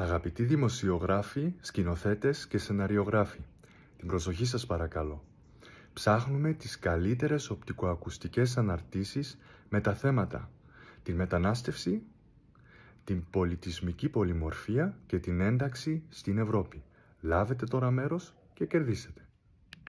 Αγαπητοί δημοσιογράφοι, σκηνοθέτες και σεναριογράφοι, την προσοχή σας παρακαλώ. Ψάχνουμε τις καλύτερες οπτικοακουστικές αναρτήσεις με τα θέματα την μετανάστευση, την πολιτισμική πολυμορφία και την ένταξη στην Ευρώπη. Λάβετε τώρα μέρος και κερδίσετε.